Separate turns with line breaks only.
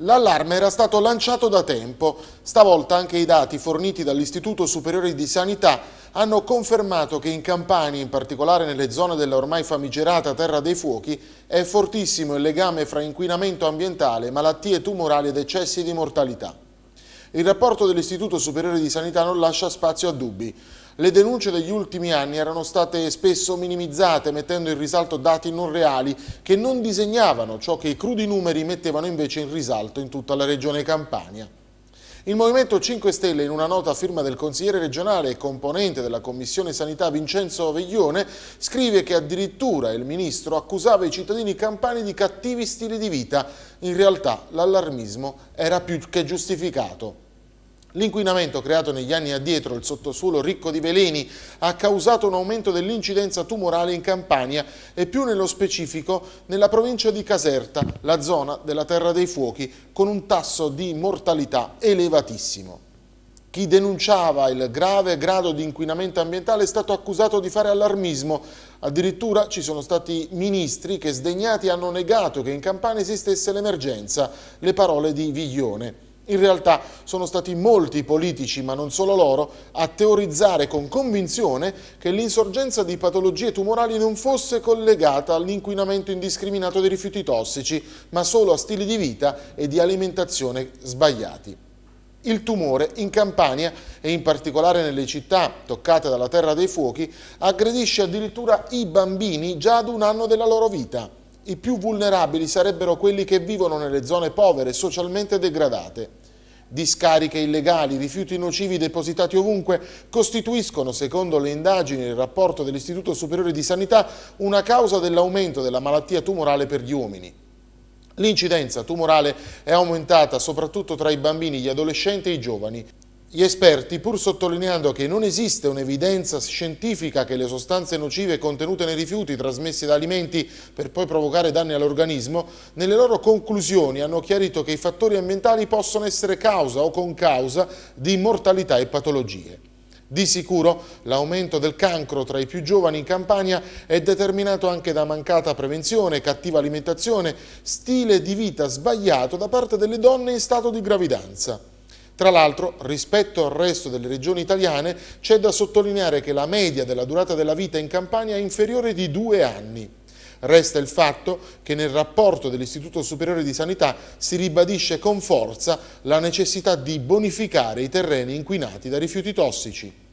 L'allarme era stato lanciato da tempo, stavolta anche i dati forniti dall'Istituto Superiore di Sanità hanno confermato che in Campania, in particolare nelle zone della ormai famigerata Terra dei Fuochi, è fortissimo il legame fra inquinamento ambientale, malattie tumorali ed eccessi di mortalità. Il rapporto dell'Istituto Superiore di Sanità non lascia spazio a dubbi. Le denunce degli ultimi anni erano state spesso minimizzate, mettendo in risalto dati non reali che non disegnavano ciò che i crudi numeri mettevano invece in risalto in tutta la regione Campania. Il Movimento 5 Stelle, in una nota a firma del consigliere regionale e componente della Commissione Sanità Vincenzo Veglione, scrive che addirittura il ministro accusava i cittadini campani di cattivi stili di vita. In realtà l'allarmismo era più che giustificato. L'inquinamento creato negli anni addietro, il sottosuolo ricco di veleni, ha causato un aumento dell'incidenza tumorale in Campania e più nello specifico nella provincia di Caserta, la zona della Terra dei Fuochi, con un tasso di mortalità elevatissimo. Chi denunciava il grave grado di inquinamento ambientale è stato accusato di fare allarmismo. Addirittura ci sono stati ministri che sdegnati hanno negato che in Campania esistesse l'emergenza, le parole di Viglione. In realtà sono stati molti politici, ma non solo loro, a teorizzare con convinzione che l'insorgenza di patologie tumorali non fosse collegata all'inquinamento indiscriminato dei rifiuti tossici, ma solo a stili di vita e di alimentazione sbagliati. Il tumore in Campania e in particolare nelle città toccate dalla terra dei fuochi aggredisce addirittura i bambini già ad un anno della loro vita i più vulnerabili sarebbero quelli che vivono nelle zone povere, socialmente degradate. Discariche illegali, rifiuti nocivi depositati ovunque costituiscono, secondo le indagini e il rapporto dell'Istituto Superiore di Sanità, una causa dell'aumento della malattia tumorale per gli uomini. L'incidenza tumorale è aumentata soprattutto tra i bambini, gli adolescenti e i giovani. Gli esperti, pur sottolineando che non esiste un'evidenza scientifica che le sostanze nocive contenute nei rifiuti trasmessi da alimenti per poi provocare danni all'organismo, nelle loro conclusioni hanno chiarito che i fattori ambientali possono essere causa o concausa di mortalità e patologie. Di sicuro l'aumento del cancro tra i più giovani in Campania è determinato anche da mancata prevenzione, cattiva alimentazione, stile di vita sbagliato da parte delle donne in stato di gravidanza. Tra l'altro, rispetto al resto delle regioni italiane, c'è da sottolineare che la media della durata della vita in Campania è inferiore di due anni. Resta il fatto che nel rapporto dell'Istituto Superiore di Sanità si ribadisce con forza la necessità di bonificare i terreni inquinati da rifiuti tossici.